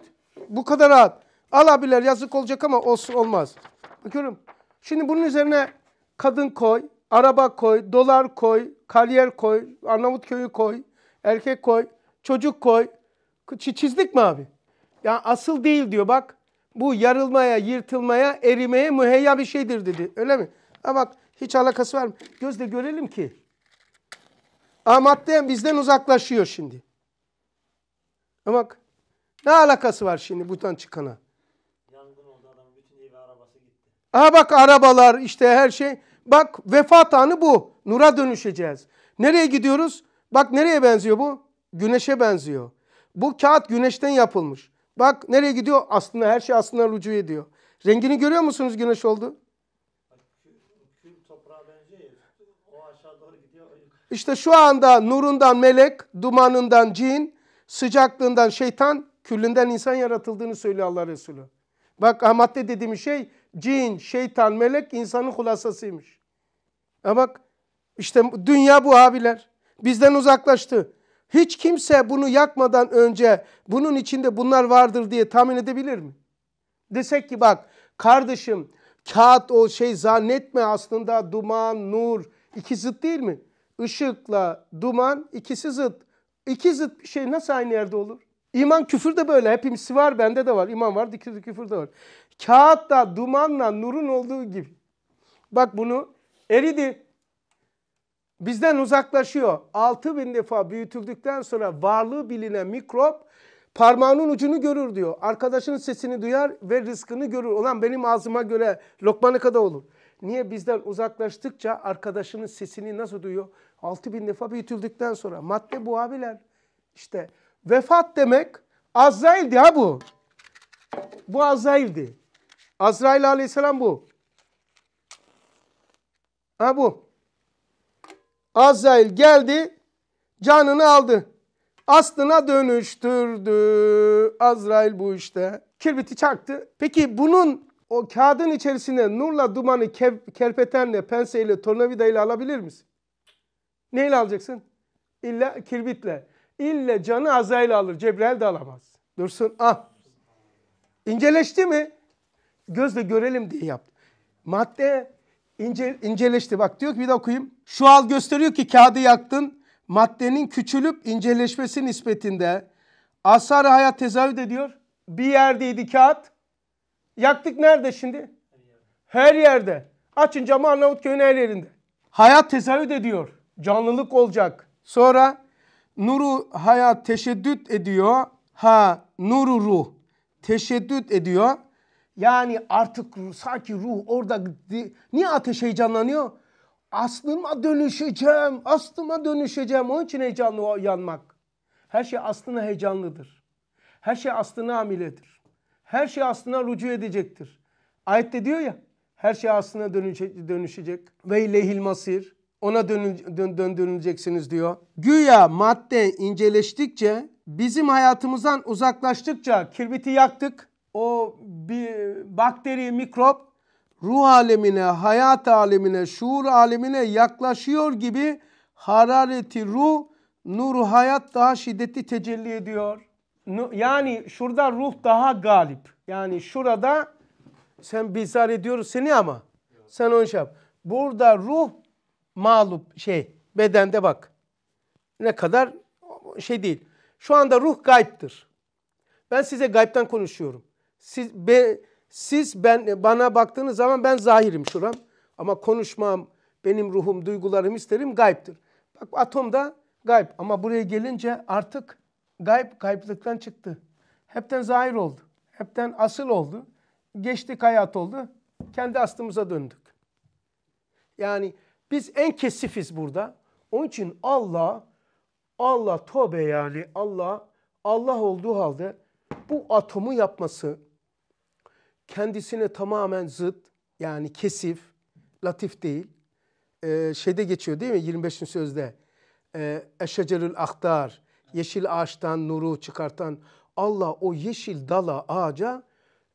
S1: Bu kadar rahat. Al abiler yazık olacak ama olsun olmaz. Bakıyorum. Şimdi bunun üzerine kadın koy, araba koy, dolar koy, kariyer koy, Arnavut köyü koy, erkek koy, çocuk koy. Çizdik mi abi? Ya asıl değil diyor bak. Bu yarılmaya, yırtılmaya, erimeye müheyya bir şeydir dedi. Öyle mi? Ha bak hiç alakası var mı? Gözle görelim ki. Ha madde bizden uzaklaşıyor şimdi. Ha bak ne alakası var şimdi buradan çıkana? Yangın oldu adamın bütün evi arabası gitti. Ha bak arabalar işte her şey. Bak vefat anı bu. Nura dönüşeceğiz. Nereye gidiyoruz? Bak nereye benziyor bu? Güneşe benziyor. Bu kağıt güneşten yapılmış. Bak nereye gidiyor? Aslında her şey aslında rücu ediyor. Rengini görüyor musunuz güneş oldu? İşte şu anda nurundan melek, dumanından cin, sıcaklığından şeytan, küllünden insan yaratıldığını söylüyor Allah Resulü. Bak madde dediğim şey cin, şeytan, melek insanın hulasasıymış. Ya bak işte dünya bu abiler. Bizden uzaklaştı. Hiç kimse bunu yakmadan önce bunun içinde bunlar vardır diye tahmin edebilir mi? Desek ki bak kardeşim kağıt o şey zannetme aslında duman, nur iki zıt değil mi? Işıkla duman ikisi zıt. İki zıt bir şey nasıl aynı yerde olur? İman küfür de böyle. Hepimsi var, bende de var. İman var, dikir küfür de var. Kağıtla, dumanla, nurun olduğu gibi. Bak bunu eridi. Bizden uzaklaşıyor. bin defa büyütüldükten sonra varlığı bilinen mikrop parmağının ucunu görür diyor. Arkadaşının sesini duyar ve rızkını görür. Olan benim ağzıma göre lokmanı kadar olur. Niye bizden uzaklaştıkça arkadaşının sesini nasıl duyuyor? 6 bin defa büyütüldükten sonra. Madde bu abiler. İşte vefat demek Azrail'di ha bu. Bu Azrail'di. Azrail aleyhisselam bu. Ha bu. Azrail geldi, canını aldı. Aslına dönüştürdü. Azrail bu işte. Kirbiti çaktı. Peki bunun o kağıdın içerisine nurla dumanı kerpetenle, penseyle, tornavidayla alabilir misin? Neyle alacaksın? İlla kirbitle. İlle canı azayla alır. Cebrail de alamaz. Dursun ah. İnceleşti mi? Gözle görelim diye yaptı. Madde ince, inceleşti. Bak diyor ki bir daha okuyayım. Şu al gösteriyor ki kağıdı yaktın. Maddenin küçülüp inceleşmesi nispetinde asar hayat tezahüt ediyor. Bir yerdeydi kağıt. Yaktık nerede şimdi? Her yerde. Açın camı Arnavutköy'ün her yerinde. Hayat tezahüt ediyor canlılık olacak. Sonra nuru hayat teşeddüt ediyor. Ha nuru ruh teşeddüt ediyor. Yani artık sanki ruh orada niye ateş heyecanlanıyor? Aslıma dönüşeceğim, aslıma dönüşeceğim. Onun için heyecanlı yanmak. Her şey aslına heyecanlıdır. Her şey aslına amiledir. Her şey aslına rücu edecektir. Ayette diyor ya, her şey aslına dönüşecek. Ve lehil masir ona döndürüleceksiniz diyor. Güya madde inceleştikçe bizim hayatımızdan uzaklaştıkça kirbiti yaktık. O bir bakteri, mikrop ruh alemine, hayat alemine, şuur alemine yaklaşıyor gibi harareti ruh, nuru hayat daha şiddetli tecelli ediyor. Yani şurada ruh daha galip. Yani şurada sen bizar ediyoruz seni ama sen onu şey yap. Burada ruh mağlup şey bedende bak. Ne kadar şey değil. Şu anda ruh gayiptir. Ben size gaypten konuşuyorum. Siz, be, siz ben bana baktığınız zaman ben zahirim şuram. Ama konuşmam, benim ruhum, duygularım, isterim gayiptir. Bak atom da gayb. Ama buraya gelince artık gayb, gayplıktan çıktı. Hepten zahir oldu. Hepten asıl oldu. Geçtik hayat oldu. Kendi aslımıza döndük. Yani biz en kesifiz burada. Onun için Allah, Allah tobe yani Allah, Allah olduğu halde bu atomu yapması kendisine tamamen zıt yani kesif, latif değil. Ee, şeyde geçiyor değil mi 25. sözde? Ee, Eşecerül aktar, yeşil ağaçtan nuru çıkartan Allah o yeşil dala ağaca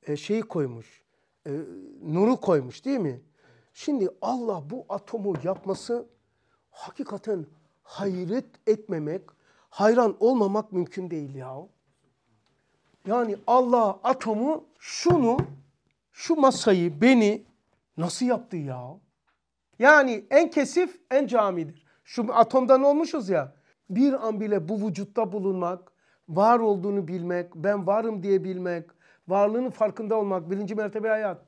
S1: e, şeyi koymuş, e, nuru koymuş değil mi? Şimdi Allah bu atomu yapması hakikaten hayret etmemek, hayran olmamak mümkün değil ya. Yani Allah atomu şunu, şu masayı, beni nasıl yaptı ya? Yani en kesif en camidir. Şu atomdan olmuşuz ya. Bir an bile bu vücutta bulunmak, var olduğunu bilmek, ben varım diye bilmek, varlığının farkında olmak birinci mertebe hayat.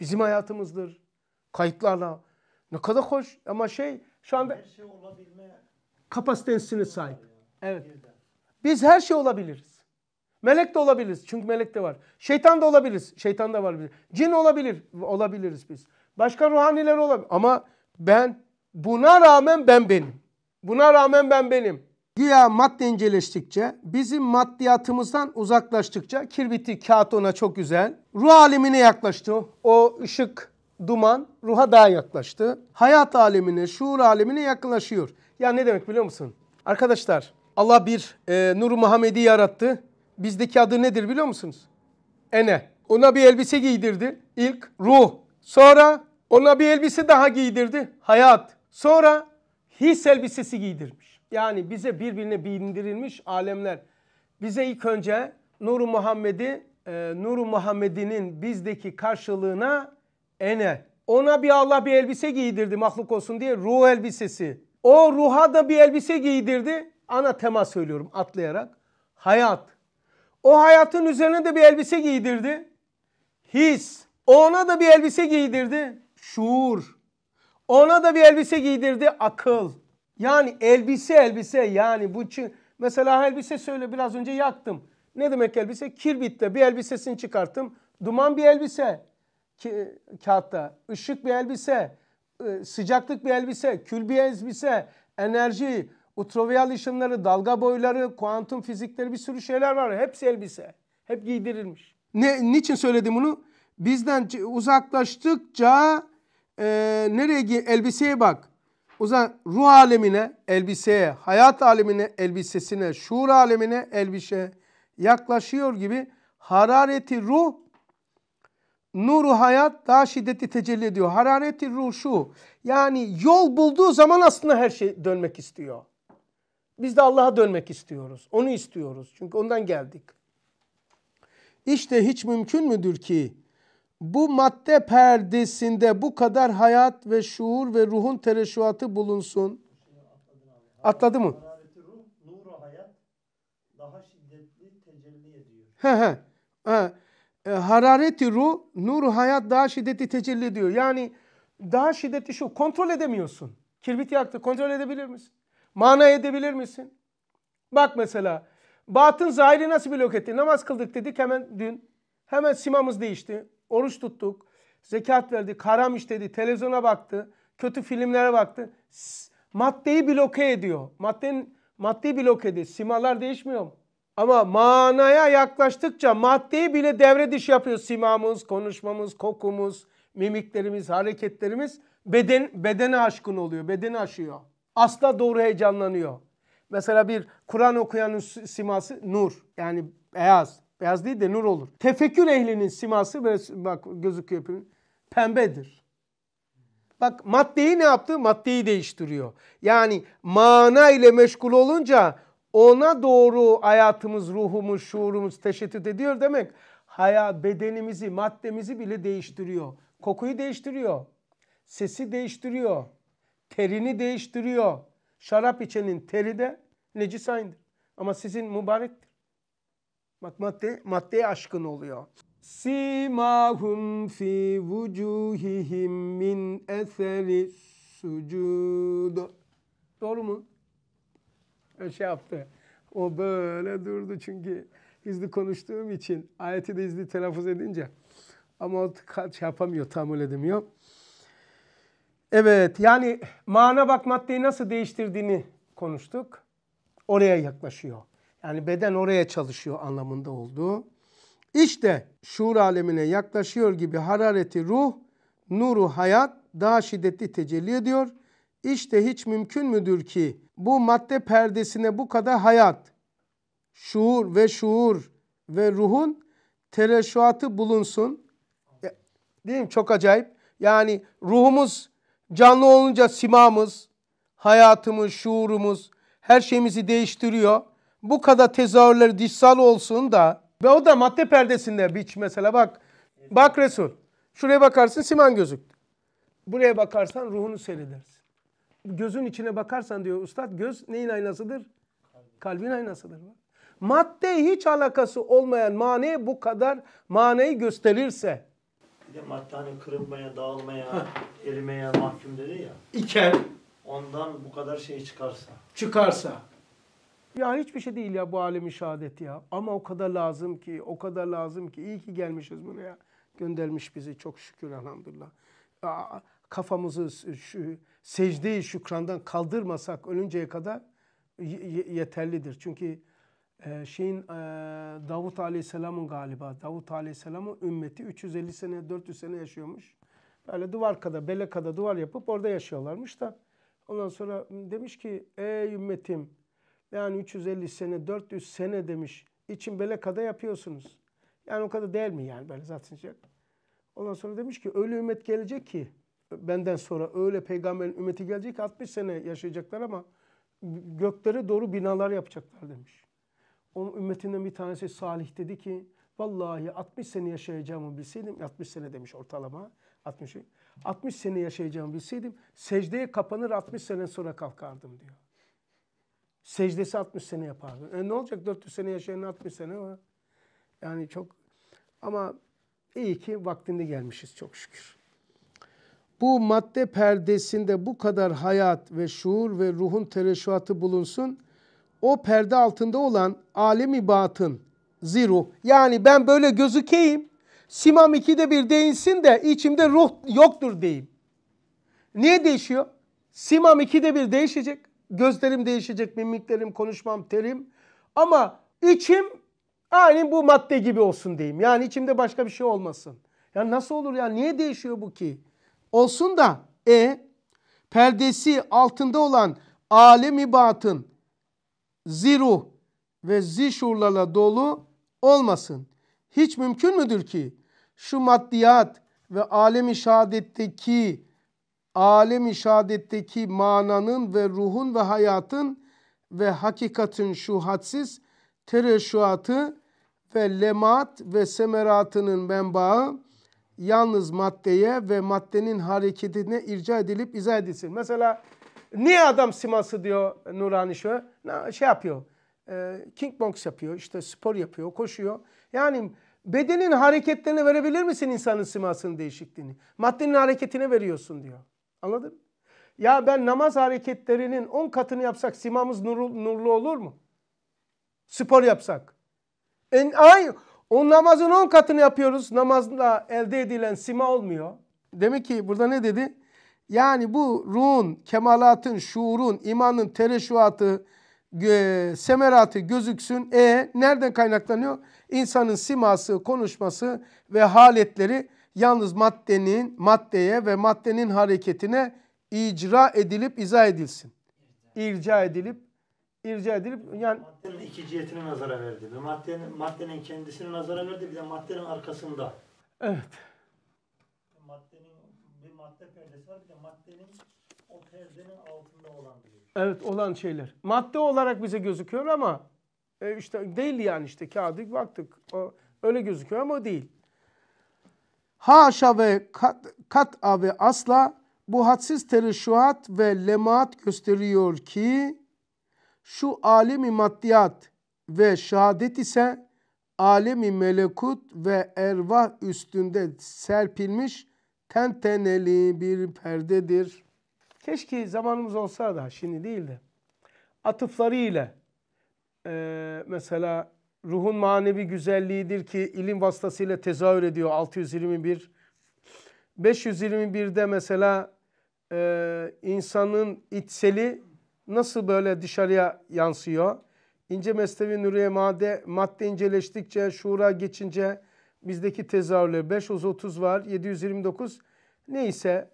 S1: Bizim hayatımızdır. Kayıtlarla. Ne kadar hoş ama şey şu anda
S2: her şey olabilme
S1: kapasitesine sahip. Evet. Biz her şey olabiliriz. Melek de olabiliriz. Çünkü melek de var. Şeytan da olabiliriz. Şeytan da var. Cin olabilir. Olabiliriz biz. Başka ruhaniler olabilir. Ama ben buna rağmen ben benim. Buna rağmen ben benim. Güya madde inceleştikçe, bizim maddiyatımızdan uzaklaştıkça kirbiti kağıt ona çok güzel. Ruh alemine yaklaştı. O ışık duman ruha daha yaklaştı. Hayat alemine, şuur alemine yaklaşıyor. Ya ne demek biliyor musun? Arkadaşlar Allah bir e, Nur Muhammed'i yarattı. Bizdeki adı nedir biliyor musunuz? Ene. Ona bir elbise giydirdi. İlk ruh. Sonra ona bir elbise daha giydirdi. Hayat. Sonra his elbisesi giydirmiş. Yani bize birbirine bindirilmiş alemler. Bize ilk önce Nur Muhammed'i, e, Nur Muhammed'inin bizdeki karşılığına ene. Ona bir Allah bir elbise giydirdi mahluk olsun diye ruh elbisesi. O ruha da bir elbise giydirdi. Ana tema söylüyorum atlayarak. Hayat. O hayatın üzerine de bir elbise giydirdi. His. Ona da bir elbise giydirdi. Şuur. Ona da bir elbise giydirdi. Akıl. Yani elbise elbise yani bu mesela elbise söyle biraz önce yaktım. Ne demek elbise? Kirbitle bir elbisesini çıkarttım. Duman bir elbise ki, kağıtta. Işık bir elbise, e, sıcaklık bir elbise, kül bir elbise, enerji, ultraviyal ışınları, dalga boyları, kuantum fizikleri bir sürü şeyler var. Hepsi elbise. Hep giydirilmiş. Ne, niçin söyledim bunu? Bizden uzaklaştıkça e, nereye elbiseye bak. O ruh alemine elbiseye, hayat alemine elbisesine, şuur alemine elbise yaklaşıyor gibi harareti ruh nuru hayat daha şiddetli tecelli ediyor. Harareti ruh şu. Yani yol bulduğu zaman aslında her şey dönmek istiyor. Biz de Allah'a dönmek istiyoruz. Onu istiyoruz. Çünkü ondan geldik. İşte hiç mümkün müdür ki bu madde perdesinde bu kadar hayat ve şuur ve ruhun tereşuatı bulunsun. Atladı mı?
S2: Ruh, nuru hayat
S1: daha şiddetli tecelli ediyor. he. he. E, harareti ruh, nur hayat daha şiddeti tecelli ediyor. Yani daha şiddeti şu kontrol edemiyorsun. Kirbit yaktı kontrol edebilir misin? Mana edebilir misin? Bak mesela batın zahiri nasıl blok etti? Namaz kıldık dedik hemen dün. Hemen simamız değişti. Oruç tuttuk. Zekat verdi, Haram işledi. Televizyona baktı. Kötü filmlere baktı. Maddeyi bloke ediyor. Maddenin, maddeyi bloke ediyor. Simalar değişmiyor mu? Ama manaya yaklaştıkça maddeyi bile devre dışı yapıyor. Simamız, konuşmamız, kokumuz, mimiklerimiz, hareketlerimiz beden, bedene aşkın oluyor, bedeni aşıyor. Asla doğru heyecanlanıyor. Mesela bir Kur'an okuyanın siması nur. Yani beyaz. Beyaz değil de nur olur. Tefekkür ehlinin siması böyle bak gözüküyor pembedir. Bak maddeyi ne yaptı? Maddeyi değiştiriyor. Yani mana ile meşgul olunca ona doğru hayatımız, ruhumuz, şuurumuz teşettüt ediyor demek haya bedenimizi, maddemizi bile değiştiriyor. Kokuyu değiştiriyor. Sesi değiştiriyor. Terini değiştiriyor. Şarap içenin teri de necis aynıdır. Ama sizin mübarektir. Bak madde, maddeye aşkın oluyor. Simahum fi vucuhihim min eseri sucud. Doğru mu? şey yaptı. O böyle durdu çünkü hızlı konuştuğum için ayeti de hızlı telaffuz edince ama o şey yapamıyor, tahammül edemiyor. Evet yani mana bak maddeyi nasıl değiştirdiğini konuştuk. Oraya yaklaşıyor. Yani beden oraya çalışıyor anlamında olduğu. İşte şuur alemine yaklaşıyor gibi harareti ruh, nuru hayat daha şiddetli tecelli ediyor.'' İşte hiç mümkün müdür ki bu madde perdesine bu kadar hayat, şuur ve şuur ve ruhun tereşuatı bulunsun. E, değil mi? Çok acayip. Yani ruhumuz canlı olunca simamız, hayatımız, şuurumuz her şeyimizi değiştiriyor. Bu kadar tezahürleri dişsal olsun da ve o da madde perdesinde biç mesela bak. Bak Resul. Şuraya bakarsın siman gözüktü. Buraya bakarsan ruhunu seyredersin gözün içine bakarsan diyor ustad göz neyin aynasıdır? Kalbin, Kalbin aynasıdır. Madde hiç alakası olmayan mane bu kadar maneyi gösterirse.
S2: Bir de madde hani kırılmaya, dağılmaya, erimeye mahkum dedi ya. İker. Ondan bu kadar şey çıkarsa.
S1: Çıkarsa. Ya hiçbir şey değil ya bu alemi şehadet ya. Ama o kadar lazım ki, o kadar lazım ki. İyi ki gelmişiz buraya. Göndermiş bizi çok şükür elhamdülillah. Aa, kafamızı şu secdeyi şükrandan kaldırmasak ölünceye kadar yeterlidir. Çünkü e, şeyin e, Davut Aleyhisselam'ın galiba Davut Aleyhisselam'ın ümmeti 350 sene 400 sene yaşıyormuş. Böyle duvar kadar belekada duvar yapıp orada yaşıyorlarmış da ondan sonra demiş ki ey ümmetim yani 350 sene 400 sene demiş için bele belekada yapıyorsunuz. Yani o kadar değil mi yani böyle zaten. Şey? Ondan sonra demiş ki ölü ümmet gelecek ki benden sonra öyle peygamberin ümmeti gelecek 60 sene yaşayacaklar ama göklere doğru binalar yapacaklar demiş. Onun ümmetinden bir tanesi Salih dedi ki vallahi 60 sene yaşayacağımı bilseydim 60 sene demiş ortalama 60 60 şey, sene yaşayacağımı bilseydim secdeye kapanır 60 sene sonra kalkardım diyor. Secdesi 60 sene yapardı. E ne olacak 400 sene yaşayan 60 sene ama yani çok ama iyi ki vaktinde gelmişiz çok şükür bu madde perdesinde bu kadar hayat ve şuur ve ruhun tereşuatı bulunsun. O perde altında olan alemi batın, ziru. Yani ben böyle gözükeyim, simam ikide bir değinsin de içimde ruh yoktur diyeyim. Niye değişiyor? Simam ikide bir değişecek. Gözlerim değişecek, mimiklerim, konuşmam, terim. Ama içim aynı bu madde gibi olsun diyeyim. Yani içimde başka bir şey olmasın. Ya nasıl olur ya? Niye değişiyor bu ki? olsun da e perdesi altında olan alemi batın ziruh ve zişurlarla dolu olmasın. Hiç mümkün müdür ki şu maddiyat ve alemi şahadetteki alemi şahadetteki mananın ve ruhun ve hayatın ve hakikatin şu hadsiz tereşuatı ve lemat ve semeratının menbaı yalnız maddeye ve maddenin hareketine irca edilip izah edilsin. Mesela niye adam siması diyor Nurani ne Şey yapıyor, e, king box yapıyor, işte spor yapıyor, koşuyor. Yani bedenin hareketlerine verebilir misin insanın simasının değişikliğini? Maddenin hareketine veriyorsun diyor. Anladın Ya ben namaz hareketlerinin 10 katını yapsak simamız nurlu, nurlu olur mu? Spor yapsak. En, ay, o namazın on katını yapıyoruz. Namazla elde edilen sima olmuyor. Demek ki burada ne dedi? Yani bu ruhun, kemalatın, şuurun, imanın tereşuatı, e, semeratı gözüksün. E nereden kaynaklanıyor? İnsanın siması, konuşması ve haletleri yalnız maddenin, maddeye ve maddenin hareketine icra edilip izah edilsin. İrca edilip irca
S2: edilip yani maddenin iki cihetine nazara verdi. Ve maddenin, maddenin kendisine nazara verdi bir de maddenin arkasında. Evet. Maddenin bir madde perdesi var bir de maddenin o perdenin altında olan diyor. Evet olan
S1: şeyler. Madde olarak bize gözüküyor ama e, işte değil yani işte kağıdı baktık. O, öyle gözüküyor ama o değil. Haşa ve kat, kat'a ve asla bu hadsiz terişuat ve lemaat gösteriyor ki şu alemi maddiyat ve şehadet ise alemi melekut ve ervah üstünde serpilmiş tenteneli bir perdedir. Keşke zamanımız olsa da şimdi değil de atıfları ile e, mesela ruhun manevi güzelliğidir ki ilim vasıtasıyla tezahür ediyor 621. 521'de mesela e, insanın içseli nasıl böyle dışarıya yansıyor? İnce mesnevi nuriye madde, madde inceleştikçe, şuura geçince bizdeki tezahürle 530 var, 729 neyse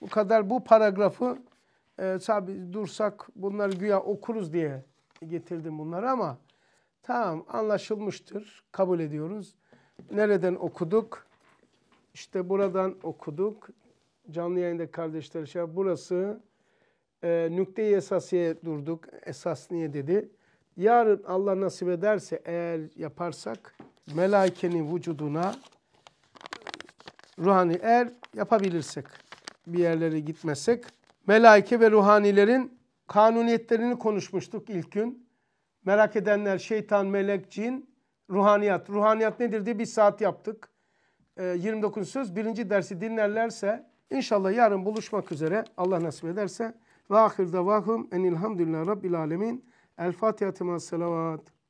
S1: bu kadar bu paragrafı e, tabi dursak bunları güya okuruz diye getirdim bunları ama tamam anlaşılmıştır kabul ediyoruz. Nereden okuduk? İşte buradan okuduk. Canlı yayında kardeşler şey burası e, nükte esasiye durduk. Esas niye dedi. Yarın Allah nasip ederse eğer yaparsak melaikenin vücuduna ruhani eğer yapabilirsek bir yerlere gitmesek melaike ve ruhanilerin kanuniyetlerini konuşmuştuk ilk gün. Merak edenler şeytan, melek, cin, ruhaniyat. Ruhaniyat nedir diye bir saat yaptık. E, 29 söz birinci dersi dinlerlerse inşallah yarın buluşmak üzere Allah nasip ederse ve ahir davahum enilhamdülillah rabbil alemin. El Fatiha tema selavat.